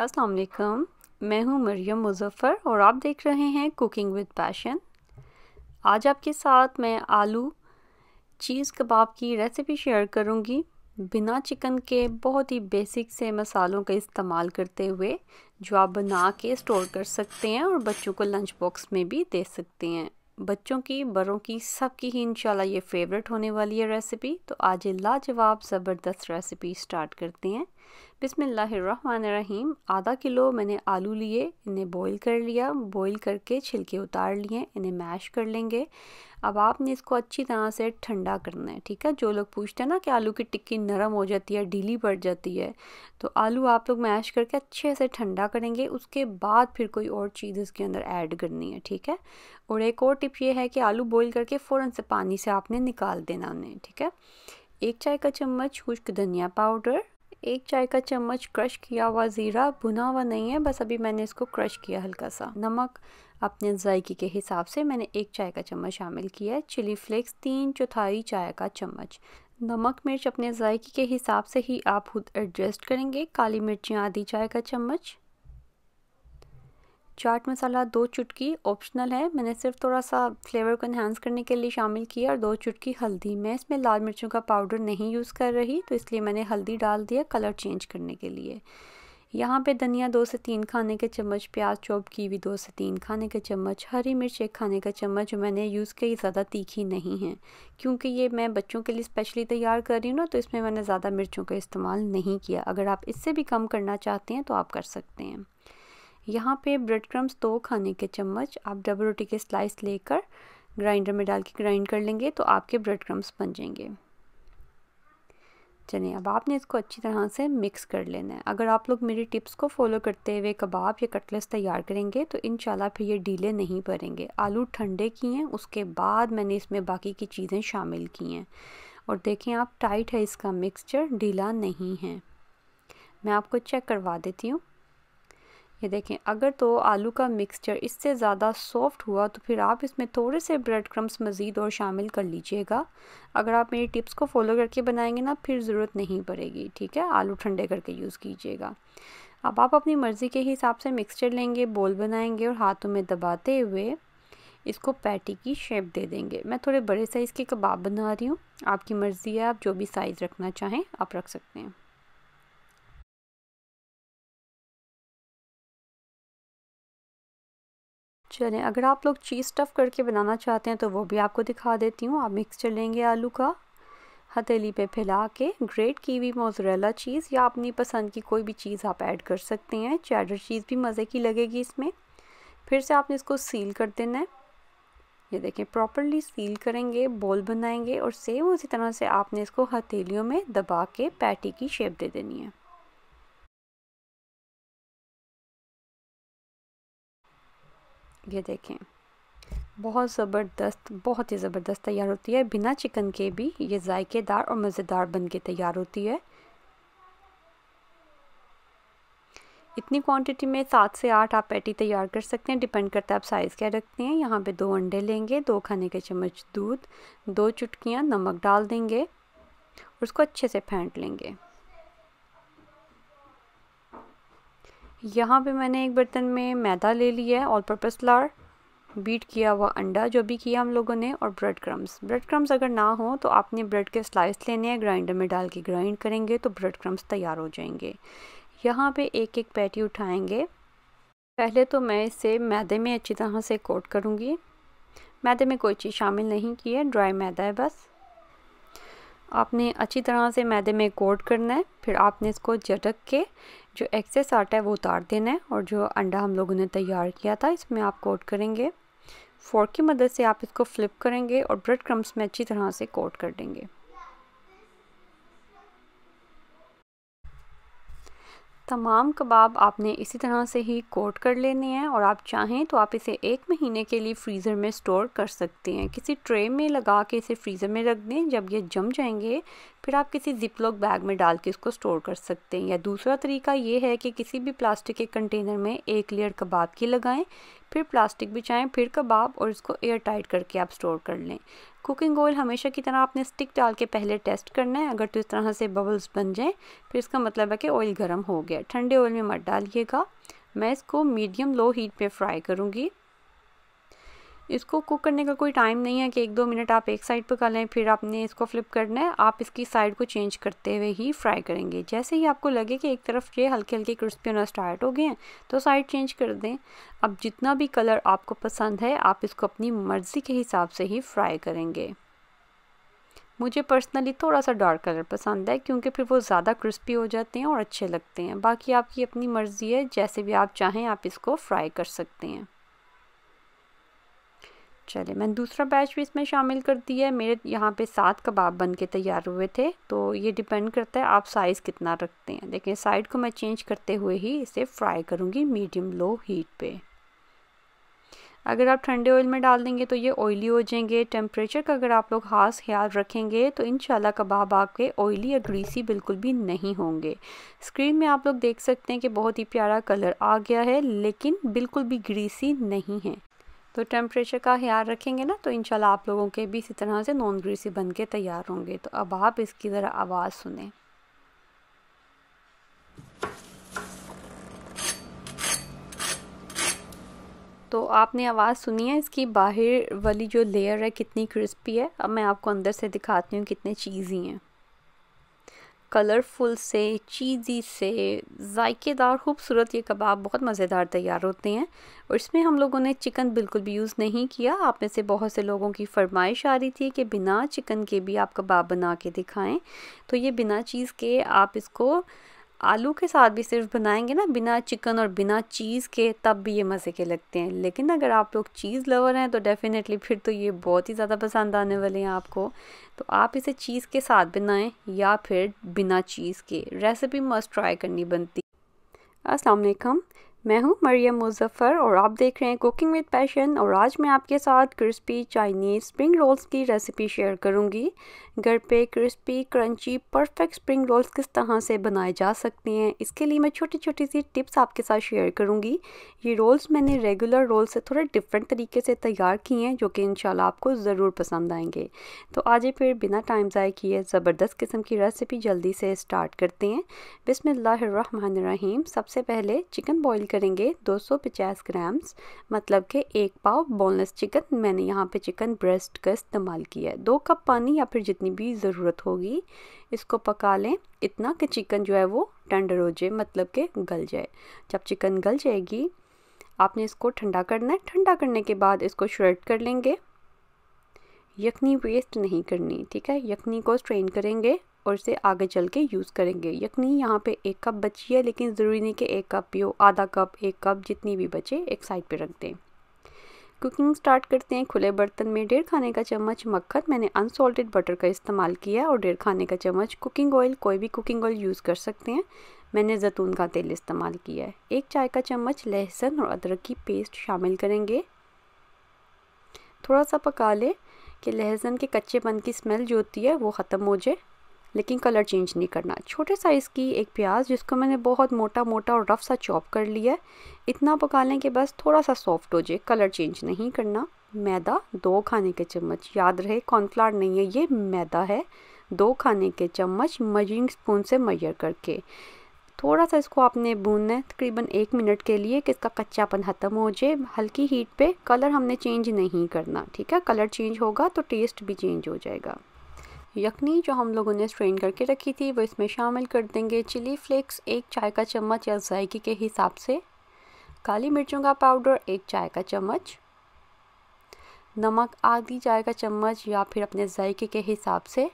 अस्सलाम वालेकुम मैं हूं मरियम मुजफ़र और आप देख रहे हैं कुकिंग विद पैशन आज आपके साथ मैं आलू चीज़ कबाब की रेसिपी शेयर करूंगी बिना चिकन के बहुत ही बेसिक से मसालों का इस्तेमाल करते हुए जो आप बना के स्टोर कर सकते हैं और बच्चों को लंच बॉक्स में भी दे सकते हैं बच्चों की बड़ों की सबकी ही इंशाल्लाह ये फेवरेट होने वाली है रेसिपी तो आज लाजवाब ज़बरदस्त रेसिपी स्टार्ट करते हैं बिसमीम आधा किलो मैंने आलू लिए इन्हें बॉईल कर लिया बॉईल करके छिलके उतार लिए इन्हें मैश कर लेंगे अब आपने इसको अच्छी तरह से ठंडा करना है ठीक है जो लोग पूछते हैं ना कि आलू की टिक्की नरम हो जाती है ढीली पड़ जाती है तो आलू आप लोग मैश करके अच्छे से ठंडा करेंगे उसके बाद फिर कोई और चीज़ इसके अंदर ऐड करनी है ठीक है और एक और टिप ये है कि आलू बॉईल करके फ़ौर से पानी से आपने निकाल देना उन्हें ठीक है एक चाय का चम्मच खुश्क धनिया पाउडर एक चाय का चम्मच क्रश किया हुआ ज़ीरा भुना हुआ नहीं है बस अभी मैंने इसको क्रश किया हल्का सा नमक अपने जायके के हिसाब से मैंने एक चाय का चम्मच शामिल किया है चिली फ्लेक्स तीन चौथाई चाय का चम्मच नमक मिर्च अपने जायके के हिसाब से ही आप खुद एडजस्ट करेंगे काली मिर्चियाँ आधी चाय का चम्मच चाट मसाला दो चुटकी ऑप्शनल है मैंने सिर्फ थोड़ा सा फ्लेवर को इन्हांस करने के लिए शामिल किया और दो चुटकी हल्दी मैं इसमें लाल मिर्चों का पाउडर नहीं यूज़ कर रही तो इसलिए मैंने हल्दी डाल दिया कलर चेंज करने के लिए यहाँ पे धनिया दो से तीन खाने के चम्मच प्याज चॉप की भी दो से तीन खाने के चम्मच हरी मिर्च एक खाने का चम्मच जो मैंने यूज़ की ज़्यादा तीखी नहीं है क्योंकि ये मैं बच्चों के लिए स्पेशली तैयार कर रही हूँ ना तो इसमें मैंने ज़्यादा मिर्चों का इस्तेमाल नहीं किया अगर आप इससे भी कम करना चाहते हैं तो आप कर सकते हैं यहाँ पे ब्रेड क्रम्स दो खाने के चम्मच आप डबल रोटी के स्लाइस लेकर ग्राइंडर में डाल के ग्राइंड कर लेंगे तो आपके ब्रेड क्रम्स बन जाएंगे चलिए अब आपने इसको अच्छी तरह से मिक्स कर लेना है अगर आप लोग मेरी टिप्स को फॉलो करते हुए कबाब या कटलेस तैयार करेंगे तो इन फिर ये डीले नहीं पड़ेंगे आलू ठंडे किए हैं उसके बाद मैंने इसमें बाकी की चीज़ें शामिल की हैं और देखें आप टाइट है इसका मिक्सचर ढीला नहीं है मैं आपको चेक करवा देती हूँ ये देखें अगर तो आलू का मिक्सचर इससे ज़्यादा सॉफ्ट हुआ तो फिर आप इसमें थोड़े से ब्रेड क्रम्स मज़ीद और शामिल कर लीजिएगा अगर आप मेरी टिप्स को फॉलो करके बनाएंगे ना फिर ज़रूरत नहीं पड़ेगी ठीक है आलू ठंडे करके यूज़ कीजिएगा अब आप अपनी मर्ज़ी के हिसाब से मिक्सचर लेंगे बोल बनाएंगे और हाथों में दबाते हुए इसको पैटी की शेप दे देंगे मैं थोड़े बड़े साइज़ के कबाब बना रही हूँ आपकी मर्ज़ी है आप जो भी साइज़ रखना चाहें आप रख सकते हैं चलें अगर आप लोग चीज़ स्टफ़ करके बनाना चाहते हैं तो वो भी आपको दिखा देती हूँ आप मिक्सचर लेंगे आलू का हथेली पे फैला के ग्रेट कीवी मोजरेला चीज़ या अपनी पसंद की कोई भी चीज़ आप ऐड कर सकते हैं चैडर चीज़ भी मज़े की लगेगी इसमें फिर से आपने इसको सील कर देना है ये देखें प्रॉपरली सील करेंगे बॉल बनाएंगे और सेम उसी तरह से आपने इसको हथेलियों में दबा के पैटी की शेप दे देनी है ये देखें बहुत ज़बरदस्त बहुत ही ज़बरदस्त तैयार होती है बिना चिकन के भी ये जायकेदार और मज़ेदार बन के तैयार होती है इतनी क्वांटिटी में सात से आठ आप पैटी तैयार कर सकते हैं डिपेंड करता है आप साइज़ क्या रखते हैं यहाँ पे दो अंडे लेंगे दो खाने के चम्मच दूध दो चुटकियाँ नमक डाल देंगे और उसको अच्छे से फेंट लेंगे यहाँ पे मैंने एक बर्तन में मैदा ले लिया है ऑल पर्पस फ्लार बीट किया हुआ अंडा जो भी किया हम लोगों ने और ब्रेड क्रम्स ब्रेड क्रम्स अगर ना हो तो आपने ब्रेड के स्लाइस लेने हैं ग्राइंडर में डाल के ग्राइंड करेंगे तो ब्रेड क्रम्स तैयार हो जाएंगे यहाँ पे एक एक पैटी उठाएंगे पहले तो मैं इसे मैदे में अच्छी तरह से कोट करूँगी मैदे में कोई चीज़ शामिल नहीं की है ड्राई मैदा है बस आपने अच्छी तरह से मैदे में कोट करना है फिर आपने इसको झटक के जो एक्सेस आटा है वो उतार देना है और जो अंडा हम लोगों ने तैयार किया था इसमें आप कोट करेंगे फोर्क की मदद से आप इसको फ्लिप करेंगे और ब्रेड क्रम्स में अच्छी तरह से कोट कर देंगे तमाम कबाब आपने इसी तरह से ही कोट कर लेने हैं और आप चाहें तो आप इसे एक महीने के लिए फ्रीज़र में स्टोर कर सकते हैं किसी ट्रे में लगा के इसे फ्रीज़र में रख दें जब ये जम जाएंगे फिर आप किसी जिपलॉक बैग में डाल के इसको स्टोर कर सकते हैं या दूसरा तरीका ये है कि किसी भी प्लास्टिक के कंटेनर में एक लेयर कबाब की लगाएं फिर प्लास्टिक बिछाएं फिर कबाब और इसको एयर टाइट करके आप स्टोर कर लें कुकिंग ऑयल हमेशा की तरह आपने स्टिक डाल के पहले टेस्ट करना है अगर तो इस तरह से बबल्स बन जाएँ फिर इसका मतलब है कि ऑयल गर्म हो गया ठंडे ऑयल में मत डालिएगा मैं इसको मीडियम लो हीट पर फ्राई करूँगी इसको कुक करने का कोई टाइम नहीं है कि एक दो मिनट आप एक साइड पर कर लें फिर आपने इसको फ्लिप करना है आप इसकी साइड को चेंज करते हुए ही फ्राई करेंगे जैसे ही आपको लगे कि एक तरफ ये हल्के हल्के क्रिस्पी होना स्टार्ट हो गए हैं तो साइड चेंज कर दें अब जितना भी कलर आपको पसंद है आप इसको अपनी मर्ज़ी के हिसाब से ही फ्राई करेंगे मुझे पर्सनली थोड़ा सा डार्क कलर पसंद है क्योंकि फिर वो ज़्यादा क्रिस्पी हो जाते हैं और अच्छे लगते हैं बाकी आपकी अपनी मर्ज़ी है जैसे भी आप चाहें आप इसको फ्राई कर सकते हैं चलिए मैंने दूसरा बैच भी इसमें शामिल कर दिया है मेरे यहाँ पे सात कबाब बन के तैयार हुए थे तो ये डिपेंड करता है आप साइज़ कितना रखते हैं देखिए साइड को मैं चेंज करते हुए ही इसे फ्राई करूँगी मीडियम लो हीट पे अगर आप ठंडे ऑयल में डाल देंगे तो ये ऑयली हो जाएंगे टेम्परेचर का अगर आप लोग खास ख्याल रखेंगे तो इन कबाब आपके ऑयली या ग्रीसी बिल्कुल भी नहीं होंगे स्क्रीन में आप लोग देख सकते हैं कि बहुत ही प्यारा कलर आ गया है लेकिन बिल्कुल भी ग्रीसी नहीं है तो टेम्परेचर का ख्याल रखेंगे ना तो इंशाल्लाह आप लोगों के भी इसी तरह से नॉन ग्रीसी बन के तैयार होंगे तो अब आप इसकी ज़रा आवाज़ सुने तो आपने आवाज़ सुनी है इसकी बाहर वाली जो लेयर है कितनी क्रिस्पी है अब मैं आपको अंदर से दिखाती हूँ कितने चीज़ी हैं कलरफुल से चीज़ी से जायकेदार खूबसूरत ये कबाब बहुत मज़ेदार तैयार होते हैं और इसमें हम लोगों ने चिकन बिल्कुल भी यूज़ नहीं किया आप में से बहुत से लोगों की फरमाइश आ रही थी कि बिना चिकन के भी आप कबाब बना के दिखाएं तो ये बिना चीज़ के आप इसको आलू के साथ भी सिर्फ बनाएंगे ना बिना चिकन और बिना चीज़ के तब भी ये मज़े के लगते हैं लेकिन अगर आप लोग चीज़ लवर हैं तो डेफ़िनेटली फिर तो ये बहुत ही ज़्यादा पसंद आने वाले हैं आपको तो आप इसे चीज़ के साथ बनाएं या फिर बिना चीज़ के रेसिपी मस्ट ट्राई करनी बनती असलकम मैं हूं मरियम मुजफ़र और आप देख रहे हैं कुकिंग विद पैशन और आज मैं आपके साथ क्रिस्पी चाइनीज़ स्प्रिंग रोल्स की रेसिपी शेयर करूंगी घर पे crispy crunchy perfect spring rolls किस तरह से बनाए जा सकते हैं इसके लिए मैं छोटी छोटी सी टिप्स आपके साथ शेयर करूंगी ये रोल्स मैंने रेगुलर रोल से थोड़े डिफरेंट तरीके से तैयार किए हैं जो कि इन आपको ज़रूर पसंद आएंगे तो आज फिर बिना टाइम ज़ाय किए ज़बरदस्त किस्म की रेसिपी जल्दी से स्टार्ट करते हैं बिसमिल्लर सबसे पहले चिकन बॉयल कर करेंगे 250 ग्राम्स मतलब के एक पाव बोनलेस चिकन मैंने यहाँ पे चिकन ब्रेस्ट का इस्तेमाल किया है दो कप पानी या फिर जितनी भी ज़रूरत होगी इसको पका लें इतना कि चिकन जो है वो टेंडर हो जाए मतलब कि गल जाए जब चिकन गल जाएगी आपने इसको ठंडा करना है ठंडा करने के बाद इसको श्रेड कर लेंगे यखनी वेस्ट नहीं करनी ठीक है यखनी को स्ट्रेन करेंगे और इसे आगे चल के यूज़ करेंगे यकनी यहाँ पे एक कप बची है लेकिन ज़रूरी नहीं कि एक कप पियो आधा कप एक कप जितनी भी बचे एक साइड पे रख दें कुकिंग स्टार्ट करते हैं खुले बर्तन में डेढ़ खाने का चम्मच मक्खन मैंने अनसॉल्टेड बटर का इस्तेमाल किया और डेढ़ खाने का चम्मच कुकिंग ऑयल कोई भी कुकिंग ऑयल यूज़ कर सकते हैं मैंने जैतून का तेल इस्तेमाल किया है एक चाय का चम्मच लहसुन और अदरक की पेस्ट शामिल करेंगे थोड़ा सा पका लें कि लहसुन के कच्चेपन की स्मेल जो होती है वो ख़त्म हो जाए लेकिन कलर चेंज नहीं करना छोटे साइज़ की एक प्याज जिसको मैंने बहुत मोटा मोटा और रफ सा चॉप कर लिया है इतना पका लें कि बस थोड़ा सा सॉफ्ट हो जाए कलर चेंज नहीं करना मैदा दो खाने के चम्मच याद रहे कॉर्नफ्लावर नहीं है ये मैदा है दो खाने के चम्मच मजरिंग स्पून से मैयर करके थोड़ा सा इसको आपने भूनना है तकरीबन एक मिनट के लिए कि इसका कच्चापन ख़त्म हो जाए हल्की हीट पे कलर हमने चेंज नहीं करना ठीक है कलर चेंज होगा तो टेस्ट भी चेंज हो जाएगा यखनी जो हम लोगों ने स्ट्रेन करके रखी थी वो इसमें शामिल कर देंगे चिली फ्लेक्स एक चाय का चम्मच या जायके के हिसाब से काली मिर्चों का पाउडर एक चाय का चम्मच नमक आधी चाय का चम्मच या फिर अपने जायके के हिसाब से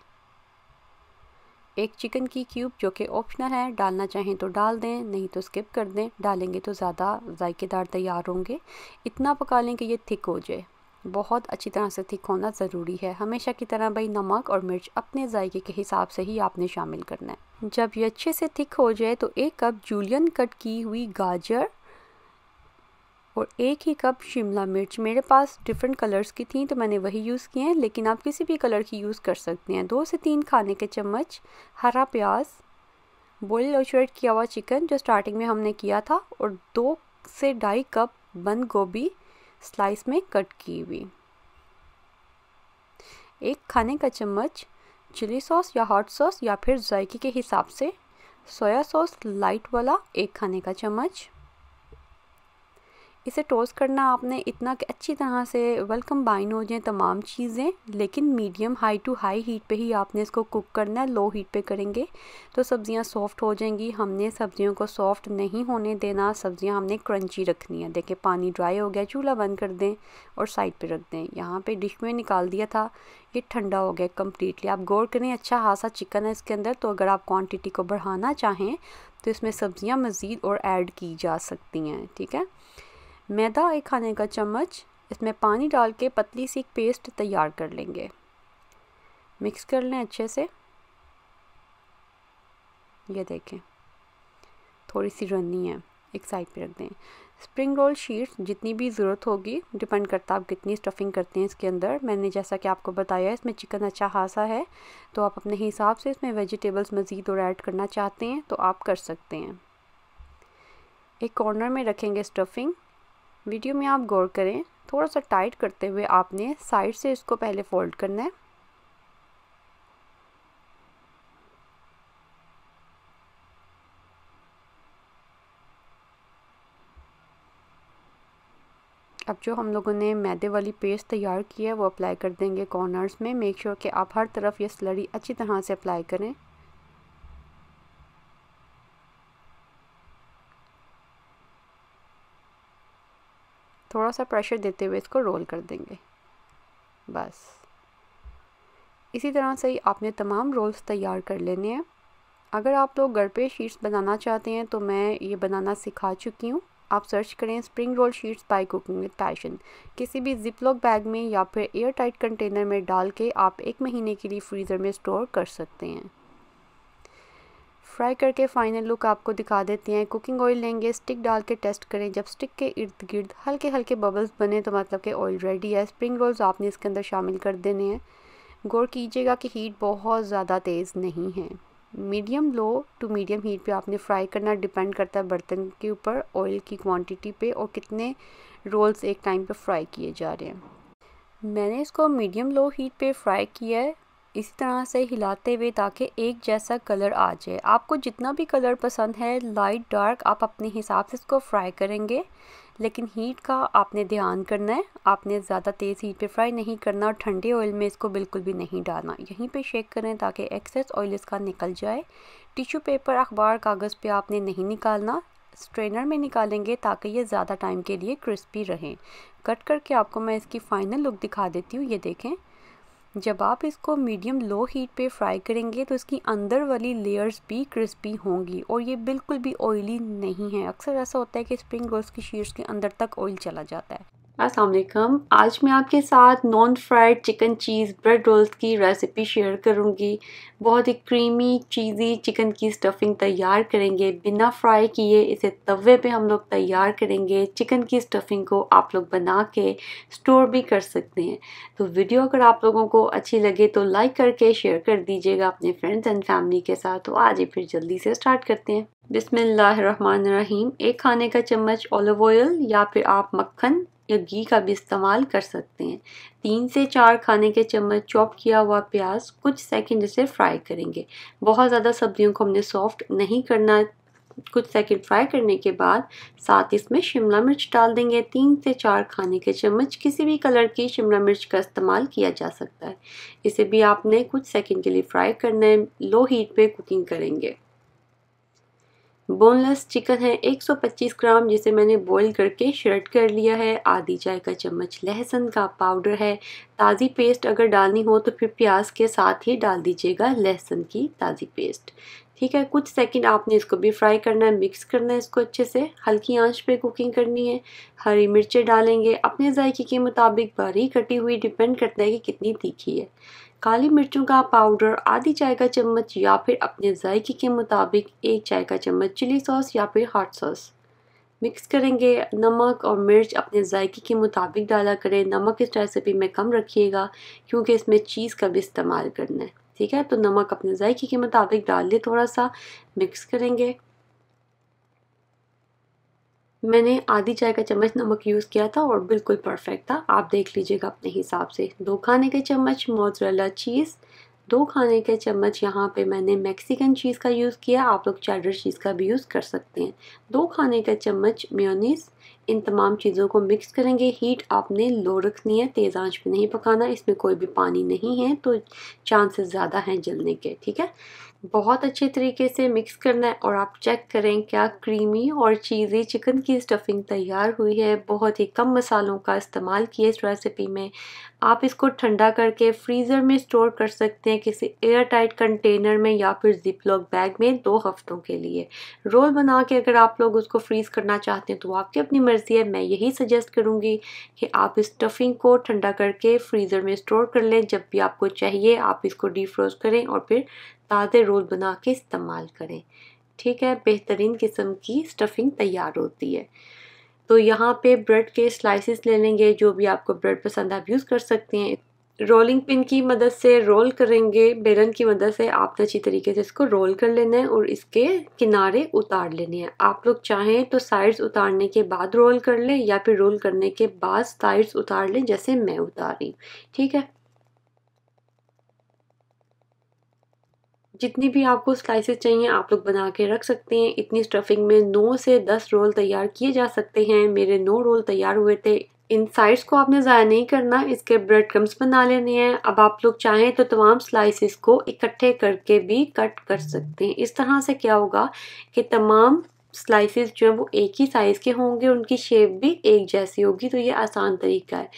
एक चिकन की क्यूब जो कि ऑप्शनल है डालना चाहें तो डाल दें नहीं तो स्किप कर दें डालेंगे तो ज़्यादा जायकेदार तैयार होंगे इतना पका लें कि ये थिक हो जाए बहुत अच्छी तरह से थिक होना ज़रूरी है हमेशा की तरह भाई नमक और मिर्च अपने जायके के हिसाब से ही आपने शामिल करना है जब ये अच्छे से थिक हो जाए तो एक कप जूलियन कट की हुई गाजर और एक ही कप शिमला मिर्च मेरे पास डिफरेंट कलर्स की थी तो मैंने वही यूज़ किए हैं लेकिन आप किसी भी कलर की यूज़ कर सकते हैं दो से तीन खाने के चम्मच हरा प्याज बॉयल और श्रेड किया हुआ चिकन जो स्टार्टिंग में हमने किया था और दो से ढाई कप बंद गोभी स्लाइस में कट की हुई एक खाने का चम्मच चिली सॉस या हॉट सॉस या फिर जायके के हिसाब से सोया सॉस लाइट वाला एक खाने का चम्मच इसे टोस्ट करना आपने इतना कि अच्छी तरह से वेल कम्बाइन हो जाए तमाम चीज़ें लेकिन medium high to high heat पे ही आपने इसको कुक करना है लो हीट पे करेंगे तो सब्ज़ियाँ सॉफ्ट हो जाएंगी हमने सब्ज़ियों को सॉफ्ट नहीं होने देना सब्ज़ियाँ हमने क्रंची रखनी है देखिए पानी ड्राई हो गया चूल्हा बंद कर दें और साइड पर रख दें यहाँ पर डिश में निकाल दिया था ये ठंडा हो गया कम्प्लीटली आप गौर करें अच्छा खासा चिकन है इसके अंदर तो अगर आप क्वान्टिटी को बढ़ाना चाहें तो इसमें सब्ज़ियाँ मज़ीद और ऐड की जा सकती हैं ठीक है मैदा एक खाने का चम्मच इसमें पानी डाल के पतली सी पेस्ट तैयार कर लेंगे मिक्स कर लें अच्छे से ये देखें थोड़ी सी रनी है एक साइड पे रख दें स्प्रिंग रोल शीट जितनी भी ज़रूरत होगी डिपेंड करता है आप कितनी स्टफिंग करते हैं इसके अंदर मैंने जैसा कि आपको बताया इसमें चिकन अच्छा खासा है तो आप अपने हिसाब से इसमें वेजिटेबल्स मज़ीद और ऐड करना चाहते हैं तो आप कर सकते हैं एक कॉर्नर में रखेंगे स्टफिंग वीडियो में आप गौर करें थोड़ा सा टाइट करते हुए आपने साइड से इसको पहले फोल्ड करना है अब जो हम लोगों ने मैदे वाली पेस्ट तैयार की है वो अप्लाई कर देंगे कॉर्नर्स में मेक श्योर sure कि आप हर तरफ ये स्लरी अच्छी तरह से अप्लाई करें थोड़ा सा प्रेशर देते हुए इसको रोल कर देंगे बस इसी तरह से ही आपने तमाम रोल्स तैयार कर लेने हैं अगर आप लोग घर पे शीट्स बनाना चाहते हैं तो मैं ये बनाना सिखा चुकी हूँ आप सर्च करें spring roll sheets by cooking with passion किसी भी जिप लॉक बैग में या फिर एयर टाइट कंटेनर में डाल के आप एक महीने के लिए फ्रीज़र में स्टोर कर सकते हैं फ्राई करके फाइनल लुक आपको दिखा देते हैं कुकिंग ऑयल लेंगे स्टिक डाल के टेस्ट करें जब स्टिक के इर्द गिर्द हल्के हल्के बबल्स बने तो मतलब कि ऑयल रेडी है स्प्रिंग रोल्स आपने इसके अंदर शामिल कर देने हैं गौर कीजिएगा कि हीट बहुत ज़्यादा तेज़ नहीं है medium low to medium heat पे आपने फ्राई करना डिपेंड करता है बर्तन के ऊपर ऑयल की क्वांटिटी पे और कितने रोल्स एक टाइम पे फ्राई किए जा रहे हैं मैंने इसको मीडियम लो हीट पे फ्राई किया है इसी तरह से हिलाते हुए ताकि एक जैसा कलर आ जाए आपको जितना भी कलर पसंद है लाइट डार्क आप अपने हिसाब से इसको फ्राई करेंगे लेकिन हीट का आपने ध्यान करना है आपने ज़्यादा तेज़ हीट पे फ्राई नहीं करना और ठंडे ऑयल में इसको बिल्कुल भी नहीं डालना यहीं पे शेक करें ताकि एक्सेस ऑयल इसका निकल जाए टिश्यू पेपर अखबार कागज़ पे आपने नहीं निकालना स्ट्रेनर में निकालेंगे ताकि ये ज़्यादा टाइम के लिए क्रिस्पी रहें कट करके आपको मैं इसकी फ़ाइनल लुक दिखा देती हूँ ये देखें जब आप इसको मीडियम लो हीट पे फ्राई करेंगे तो इसकी अंदर वाली लेयर्स भी क्रिस्पी होंगी और ये बिल्कुल भी ऑयली नहीं है अक्सर ऐसा होता है कि स्प्रिंग रोल्स की शीर्स के अंदर तक ऑयल चला जाता है असलकम आज मैं आपके साथ non fried chicken cheese bread rolls की रेसिपी शेयर करूंगी बहुत ही क्रीमी चीज़ी चिकन की स्टफ़िंग तैयार करेंगे बिना फ्राई किए इसे तवे पे हम लोग तैयार करेंगे चिकन की स्टफ़िंग को आप लोग बना के स्टोर भी कर सकते हैं तो वीडियो अगर आप लोगों को अच्छी लगे तो लाइक करके शेयर कर दीजिएगा अपने फ्रेंड्स एंड फैमिली के साथ तो आज ही फिर जल्दी से स्टार्ट करते हैं बिसमीम एक खाने का चम्मच ऑलिव ऑयल या फिर आप मक्खन या घी का भी इस्तेमाल कर सकते हैं तीन से चार खाने के चम्मच चॉप किया हुआ प्याज कुछ सेकंड इसे फ्राई करेंगे बहुत ज़्यादा सब्जियों को हमने सॉफ्ट नहीं करना कुछ सेकंड फ्राई करने के बाद साथ इसमें शिमला मिर्च डाल देंगे तीन से चार खाने के चम्मच किसी भी कलर की शिमला मिर्च का इस्तेमाल किया जा सकता है इसे भी आपने कुछ सेकंड के लिए फ्राई करना है लो हीट पे कुकिंग करेंगे बोनलेस चिकन है 125 ग्राम जिसे मैंने बॉईल करके श्रेड कर लिया है आधी चाय का चम्मच लहसुन का पाउडर है ताज़ी पेस्ट अगर डालनी हो तो फिर प्याज के साथ ही डाल दीजिएगा लहसुन की ताज़ी पेस्ट ठीक है कुछ सेकंड आपने इसको भी फ्राई करना है मिक्स करना है इसको अच्छे से हल्की आंच पे कुकिंग करनी है हरी मिर्चें डालेंगे अपने जायके के मुताबिक बारीक कटी हुई डिपेंड करता है कि कितनी तीखी है काली मिर्चों का पाउडर आधी चाय का चम्मच या फिर अपने जायके के मुताबिक एक चाय का चम्मच चिली सॉस या फिर हॉट सॉस मिक्स करेंगे नमक और मिर्च अपने जायके के मुताबिक डाला करें नमक इस रेसिपी में कम रखिएगा क्योंकि इसमें चीज़ का भी इस्तेमाल करना है ठीक है तो नमक अपने जायके के मुताबिक डाल लें थोड़ा सा मिक्स करेंगे मैंने आधी चाय का चम्मच नमक यूज़ किया था और बिल्कुल परफेक्ट था आप देख लीजिएगा अपने हिसाब से दो खाने के चम्मच मोजरेला चीज़ दो खाने के चम्मच यहाँ पे मैंने मैक्सिकन चीज़ का यूज़ किया आप लोग चैडर चीज़ का भी यूज़ कर सकते हैं दो खाने का चम्मच म्योनीस इन तमाम चीज़ों को मिक्स करेंगे हीट आपने लो रखनी है तेज़ आंच पे नहीं पकाना इसमें कोई भी पानी नहीं है तो चांसेस ज़्यादा हैं जलने के ठीक है बहुत अच्छे तरीके से मिक्स करना है और आप चेक करें क्या क्रीमी और चीज़ी चिकन की स्टफिंग तैयार हुई है बहुत ही कम मसालों का इस्तेमाल किए इस रेसिपी में आप इसको ठंडा करके फ्रीज़र में स्टोर कर सकते हैं किसी एयर टाइट कंटेनर में या फिर जिप लॉक बैग में दो हफ्तों के लिए रोल बना के अगर आप लोग उसको फ्रीज़ करना चाहते हैं तो आपकी अपनी मर्ज़ी है मैं यही सजेस्ट करूँगी कि आप इस स्टफिंग को ठंडा करके फ्रीज़र में स्टोर कर लें जब भी आपको चाहिए आप इसको डीफ्रोज करें और फिर ताज़े रोल बना के इस्तेमाल करें ठीक है बेहतरीन किस्म की स्टफिंग तैयार होती है तो यहाँ पे ब्रेड के स्लाइसिस ले लेंगे जो भी आपको ब्रेड पसंद आप यूज़ कर सकते हैं रोलिंग पिन की मदद से रोल करेंगे बेलन की मदद से आपने तो अच्छी तरीके से इसको रोल कर लेना है और इसके किनारे उतार लेने हैं आप लोग चाहें तो साइड्स उतारने के बाद रोल कर लें या फिर रोल करने के बाद साइड्स उतार लें जैसे मैं उतारी ठीक है जितनी भी आपको स्लाइसेस चाहिए आप लोग बना के रख सकते हैं इतनी स्टफिंग में नौ से दस रोल तैयार किए जा सकते हैं मेरे नौ रोल तैयार हुए थे इन साइड्स को आपने ज़ाया नहीं करना इसके ब्रेड क्रम्स बना लेने हैं अब आप लोग चाहें तो तमाम स्लाइसिस को इकट्ठे करके भी कट कर सकते हैं इस तरह से क्या होगा कि तमाम स्लाइसेस जो हैं वो एक ही साइज़ के होंगे उनकी शेप भी एक जैसी होगी तो ये आसान तरीका है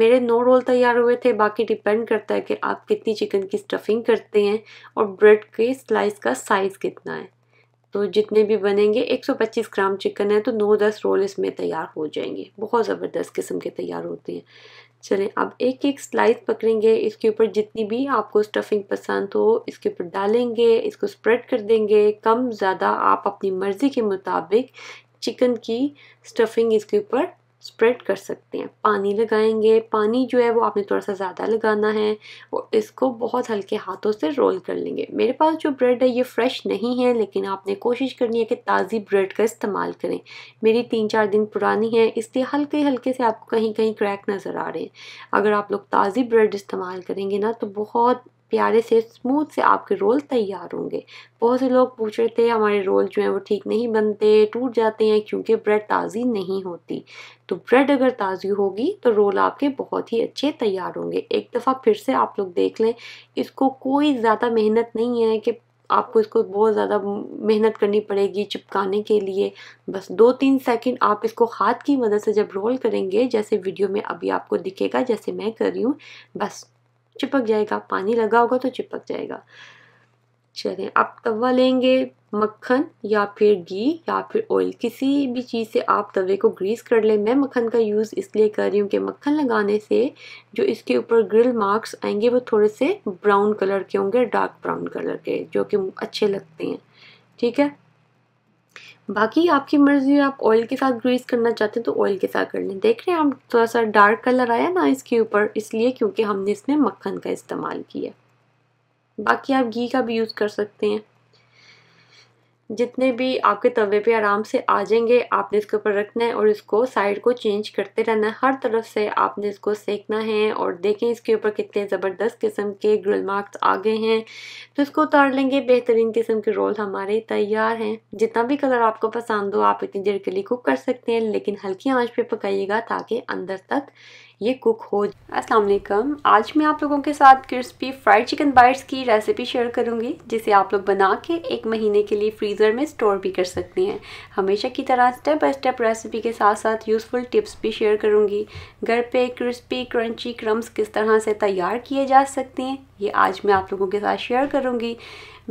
मेरे नौ रोल तैयार हुए थे बाकी डिपेंड करता है कि आप कितनी चिकन की स्टफिंग करते हैं और ब्रेड के स्लाइस का साइज़ कितना है तो जितने भी बनेंगे 125 ग्राम चिकन है तो 9-10 रोल इसमें तैयार हो जाएंगे बहुत ज़बरदस्त किस्म के तैयार होते हैं चलें अब एक एक स्लाइस पकड़ेंगे इसके ऊपर जितनी भी आपको स्टफिंग पसंद हो इसके ऊपर डालेंगे इसको स्प्रेड कर देंगे कम ज़्यादा आप अपनी मर्ज़ी के मुताबिक चिकन की स्टफिंग इसके ऊपर स्प्रेड कर सकते हैं पानी लगाएंगे पानी जो है वो आपने थोड़ा सा ज़्यादा लगाना है और इसको बहुत हल्के हाथों से रोल कर लेंगे मेरे पास जो ब्रेड है ये फ्रेश नहीं है लेकिन आपने कोशिश करनी है कि ताज़ी ब्रेड का इस्तेमाल करें मेरी तीन चार दिन पुरानी है इसलिए हल्के हल्के से आपको कहीं कहीं क्रैक नज़र आ रहे हैं अगर आप लोग ताज़ी ब्रेड इस्तेमाल करेंगे ना तो बहुत प्यारे से स्मूथ से आपके रोल तैयार होंगे बहुत से लोग पूछ रहे थे हमारे रोल जो हैं वो ठीक नहीं बनते टूट जाते हैं क्योंकि ब्रेड ताज़ी नहीं होती तो ब्रेड अगर ताज़ी होगी तो रोल आपके बहुत ही अच्छे तैयार होंगे एक दफ़ा फिर से आप लोग देख लें इसको कोई ज़्यादा मेहनत नहीं है कि आपको इसको बहुत ज़्यादा मेहनत करनी पड़ेगी चिपकाने के लिए बस दो तीन सेकंड आप इसको हाथ की मदद से जब रोल करेंगे जैसे वीडियो में अभी आपको दिखेगा जैसे मैं कर रही हूँ बस चिपक जाएगा पानी लगा होगा तो चिपक जाएगा चलें आप तवा लेंगे मक्खन या फिर घी या फिर ऑयल किसी भी चीज़ से आप तवे को ग्रीस कर लें मैं मक्खन का यूज़ इसलिए कर रही हूँ कि मक्खन लगाने से जो इसके ऊपर ग्रिल मार्क्स आएंगे वो थोड़े से ब्राउन कलर के होंगे डार्क ब्राउन कलर के जो कि अच्छे लगते हैं ठीक है बाकी आपकी मर्जी आप ऑयल के साथ ग्रीस करना चाहते हैं तो ऑयल के साथ कर लें देख रहे हैं हम थोड़ा सा डार्क कलर आया ना इसके ऊपर इसलिए क्योंकि हमने इसमें मक्खन का इस्तेमाल किया बाकी आप घी का भी यूज़ कर सकते हैं जितने भी आपके तवे पे आराम से आ जाएंगे आपने इसके ऊपर रखना है और इसको साइड को चेंज करते रहना है हर तरफ से आपने इसको सेकना है और देखें इसके ऊपर कितने ज़बरदस्त किस्म के ग्रिल मार्क्स आ गए हैं तो इसको उतार लेंगे बेहतरीन किस्म के रोल हमारे तैयार हैं जितना भी कलर आपको पसंद हो आप इतनी देर के लिए कुक कर सकते हैं लेकिन हल्की आँच पर पकाइएगा ताकि अंदर तक ये कुक हो अस्सलाम वालेकुम आज मैं आप लोगों के साथ क्रिस्पी फ्राइड चिकन बाइट्स की रेसिपी शेयर करूंगी जिसे आप लोग बना के एक महीने के लिए फ्रीज़र में स्टोर भी कर सकते हैं हमेशा की तरह स्टेप बाई स्टेप रेसिपी के साथ साथ यूज़फुल टिप्स भी शेयर करूंगी घर पे क्रिस्पी क्रंची क्रम्स किस तरह से तैयार किए जा सकते हैं ये आज मैं आप लोगों के साथ शेयर करूँगी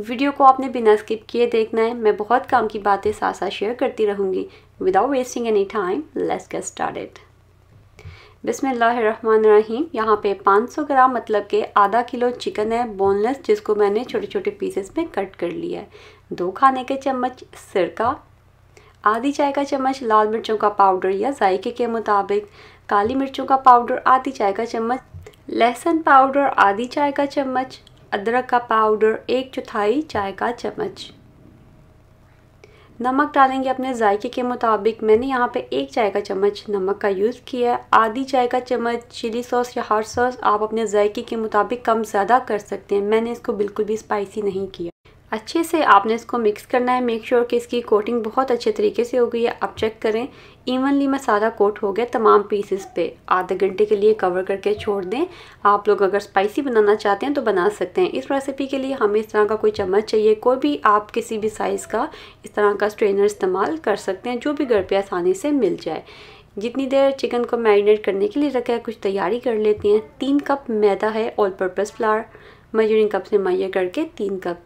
वीडियो को आपने बिना स्किप किए देखना है मैं बहुत काम की बातें साथ साथ शेयर करती रहूँगी without wasting any time let's get started बिसमीम यहाँ पे 500 ग्राम मतलब के आधा किलो चिकन है बोनलेस जिसको मैंने छोटे छोटे पीसेस में कट कर लिया है दो खाने के चम्मच सिरका आधी चाय का चम्मच लाल मिर्चों का पाउडर या जायके के मुताबिक काली मिर्चों का पाउडर आधी चाय का चम्मच लहसुन पाउडर आधी चाय का चम्मच अदरक का पाउडर एक चौथाई चाय का चम्मच नमक डालेंगे अपने जायके के मुताबिक मैंने यहाँ पे एक चाय का चम्मच नमक का यूज़ किया है आधी चाय का चम्मच चिली सॉस या हॉट सॉस आप अपने जायके के मुताबिक कम ज़्यादा कर सकते हैं मैंने इसको बिल्कुल भी स्पाइसी नहीं किया अच्छे से आपने इसको मिक्स करना है मेक श्योर sure कि इसकी कोटिंग बहुत अच्छे तरीके से हो गई है आप चेक करें इवनली मसाला कोट हो गया तमाम पीसेस पे आधे घंटे के लिए कवर करके छोड़ दें आप लोग अगर स्पाइसी बनाना चाहते हैं तो बना सकते हैं इस रेसिपी के लिए हमें इस तरह का कोई चम्मच चाहिए कोई भी आप किसी भी साइज़ का इस तरह का स्ट्रेनर इस्तेमाल कर सकते हैं जो भी घर पर आसानी से मिल जाए जितनी देर चिकन को मैरिनेट करने के लिए रखा है कुछ तैयारी कर लेते हैं तीन कप मैदा है all purpose flour measuring cup से मैया करके तीन कप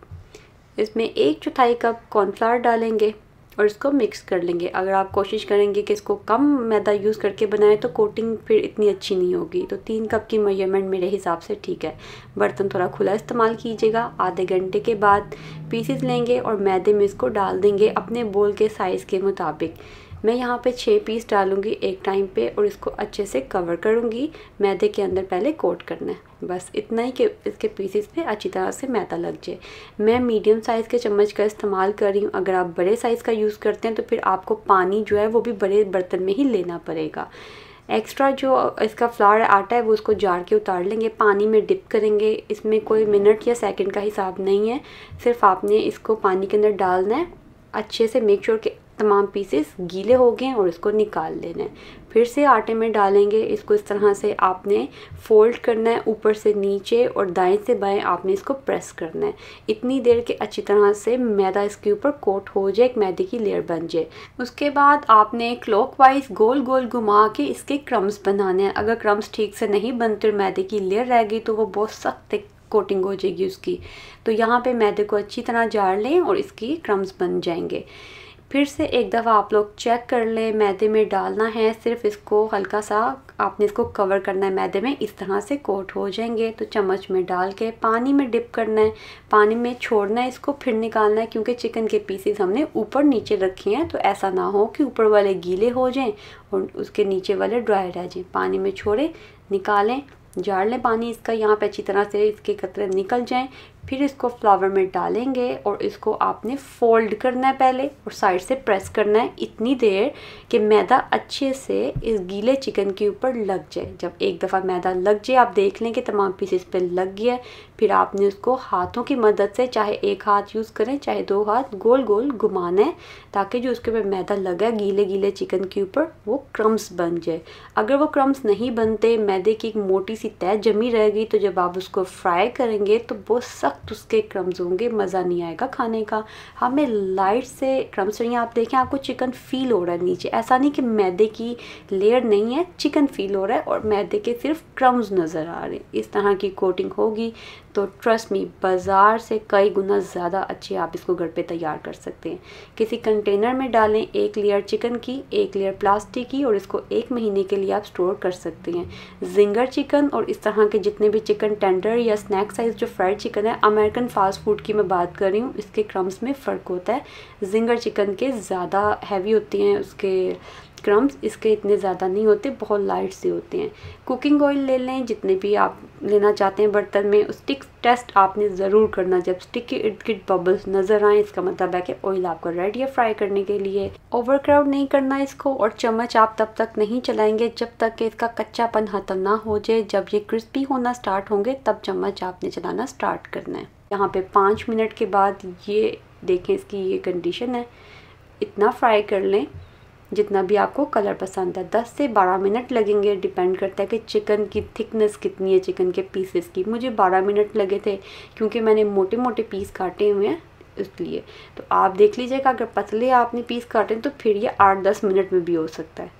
इसमें एक चौथाई कप कॉर्नफ्लावर डालेंगे और इसको मिक्स कर लेंगे अगर आप कोशिश करेंगे कि इसको कम मैदा यूज़ करके बनाएं तो कोटिंग फिर इतनी अच्छी नहीं होगी तो तीन कप की मेजरमेंट मेरे हिसाब से ठीक है बर्तन थोड़ा खुला इस्तेमाल कीजिएगा आधे घंटे के बाद पीसीस लेंगे और मैदे में इसको डाल देंगे अपने बोल के साइज़ के मुताबिक मैं यहाँ पे छः पीस डालूँगी एक टाइम पे और इसको अच्छे से कवर करूँगी मैदे के अंदर पहले कोट करना है बस इतना ही कि इसके पीसीस पे अच्छी तरह से मैदा लग जाए मैं मीडियम साइज़ के चम्मच का इस्तेमाल कर रही हूँ अगर आप बड़े साइज़ का यूज़ करते हैं तो फिर आपको पानी जो है वो भी बड़े बर्तन में ही लेना पड़ेगा एक्स्ट्रा जो इसका फ्लावर आटा है वो उसको जार के उतार लेंगे पानी में डिप करेंगे इसमें कोई मिनट या सेकंड का हिसाब नहीं है सिर्फ आपने इसको पानी के अंदर डालना है अच्छे से मेक श्योर sure कि तमाम पीसेस गीले हो गए हैं और इसको निकाल लेना है फिर से आटे में डालेंगे इसको इस तरह से आपने फोल्ड करना है ऊपर से नीचे और दाएं से बाएं आपने इसको प्रेस करना है इतनी देर के अच्छी तरह से मैदा इसके ऊपर कोट हो जाए एक मैदे की लेयर बन जाए उसके बाद आपने वाइज गोल गोल घुमा के इसके क्रम्स बनाने हैं अगर क्रम्स ठीक से नहीं बनते मैदे की लेयर रह गई तो वो बहुत सख्त कोटिंग हो जाएगी उसकी तो यहाँ पे मैदे को अच्छी तरह जाड़ लें और इसकी क्रम्स बन जाएंगे फिर से एक दफ़ा आप लोग चेक कर लें मैदे में डालना है सिर्फ इसको हल्का सा आपने इसको कवर करना है मैदे में इस तरह से कोट हो जाएंगे तो चम्मच में डाल के पानी में डिप करना है पानी में छोड़ना है इसको फिर निकालना है क्योंकि चिकन के पीसेस हमने ऊपर नीचे रखे हैं तो ऐसा ना हो कि ऊपर वाले गीले हो जाएं और उसके नीचे वाले ड्राई रह जाएं पानी में छोड़ें निकालें जाड़ लें पानी इसका यहाँ पर अच्छी तरह से इसके कतरे निकल जाएँ फिर इसको फ्लावर में डालेंगे और इसको आपने फोल्ड करना है पहले और साइड से प्रेस करना है इतनी देर कि मैदा अच्छे से इस गीले चिकन के ऊपर लग जाए जब एक दफ़ा मैदा लग जाए आप देख लें कि तमाम पीसेस पे लग गया फिर आपने उसको हाथों की मदद से चाहे एक हाथ यूज़ करें चाहे दो हाथ गोल गोल घुमाना है ताकि जो उसके ऊपर मैदा लगा गीले गीले चिकन के ऊपर वो क्रम्स बन जाए अगर वो क्रम्स नहीं बनते मैदे की एक मोटी सी तय जमी रह गई तो जब आप उसको फ्राई करेंगे तो वो सख्त उसके क्रम्स होंगे मज़ा नहीं आएगा खाने का हमें लाइट से क्रम्स नहीं आप देखें आपको चिकन फील हो रहा है नीचे ऐसा नहीं कि मैदे की लेयर नहीं है चिकन फील हो रहा है और मैदे के सिर्फ क्रम्स नज़र आ रहे हैं इस तरह की कोटिंग होगी तो ट्रस्ट मी बाज़ार से कई गुना ज़्यादा अच्छे आप इसको घर पे तैयार कर सकते हैं किसी कंटेनर में डालें एक लेयर चिकन की एक लेयर प्लास्टिक की और इसको एक महीने के लिए आप स्टोर कर सकते हैं जिंगर चिकन और इस तरह के जितने भी चिकन टेंडर या स्नैक साइज़ जो फ्राइड चिकन है अमेरिकन फास्ट फूड की मैं बात कर रही हूँ इसके क्रम्स में फ़र्क होता है जिंगर चिकन के ज़्यादा हैवी होती हैं उसके क्रम्स इसके इतने ज़्यादा नहीं होते बहुत लाइट से होते हैं कुकिंग ऑयल ले लें जितने भी आप लेना चाहते हैं बर्तन में स्टिक टेस्ट आपने ज़रूर करना जब स्टिक के इर्द गिर्द बबल्स नज़र आए इसका मतलब है कि ऑयल आपका रेडी है फ्राई करने के लिए ओवर क्राउड नहीं करना इसको और चम्मच आप तब तक नहीं चलाएंगे जब तक कि इसका कच्चापन ख़त्म ना हो जाए जब ये क्रिस्पी होना स्टार्ट होंगे तब चम्मच आपने चलाना स्टार्ट करना है यहाँ पे पाँच मिनट के बाद ये देखें इसकी ये कंडीशन है इतना फ्राई कर लें जितना भी आपको कलर पसंद है 10 से 12 मिनट लगेंगे डिपेंड करता है कि चिकन की थिकनेस कितनी है चिकन के पीसेस की मुझे 12 मिनट लगे थे क्योंकि मैंने मोटे मोटे पीस काटे हुए हैं इसलिए तो आप देख लीजिएगा अगर पतले आपने पीस काटे तो फिर ये आठ दस मिनट में भी हो सकता है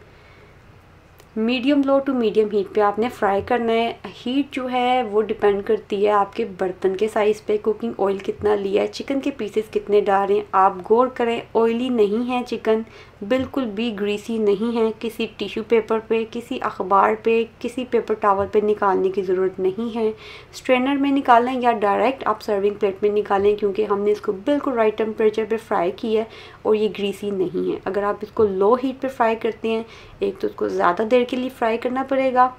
medium low to medium heat पे आपने फ्राई करना है हीट जो है वो डिपेंड करती है आपके बर्तन के साइज़ पे कुकिंग ऑयल कितना लिया है चिकन के पीसेस कितने डाल रहे हैं आप गौर करें ऑयली नहीं है चिकन बिल्कुल भी ग्रीसी नहीं है किसी टिश्यू पेपर पे किसी अखबार पे किसी पेपर टावल पे निकालने की ज़रूरत नहीं है स्ट्रेनर में निकालें या डायरेक्ट आप सर्विंग प्लेट में निकालें क्योंकि हमने इसको बिल्कुल राइट टेम्परेचर पे फ्राई किया है और ये ग्रीसी नहीं है अगर आप इसको लो हीट पे फ्राई करते हैं एक तो उसको ज़्यादा देर के लिए फ्राई करना पड़ेगा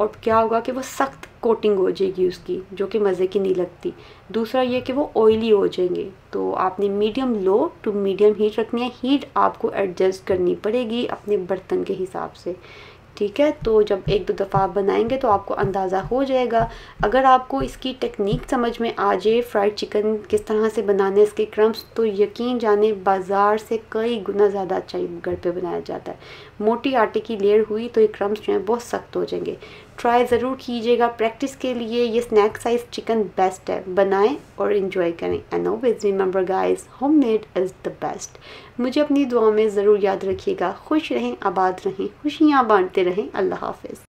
और क्या होगा कि वह सख्त कोटिंग हो जाएगी उसकी जो कि मज़े की नहीं लगती दूसरा ये कि वो ऑयली हो जाएंगे तो आपने medium low to medium heat रखनी है हीट आपको एडजस्ट करनी पड़ेगी अपने बर्तन के हिसाब से ठीक है तो जब एक दो दफ़ा आप बनाएंगे तो आपको अंदाज़ा हो जाएगा अगर आपको इसकी टेक्निक समझ में आ जाए फ्राइड चिकन किस तरह से बनाने इसके क्रम्स तो यकीन जाने बाज़ार से कई गुना ज़्यादा अच्छा घर पे बनाया जाता है मोटी आटे की लेयर हुई तो ये क्रम्स जो हैं बहुत सख्त हो जाएंगे ट्राई ज़रूर कीजिएगा प्रैक्टिस के लिए ये स्नैक साइज चिकन बेस्ट है बनाएं और इन्जॉय करें and always remember guys homemade is the best मुझे अपनी दुआ में ज़रूर याद रखिएगा खुश रहें आबाद रहें खुशियाँ बांटते रहें अल्लाह हाफिज़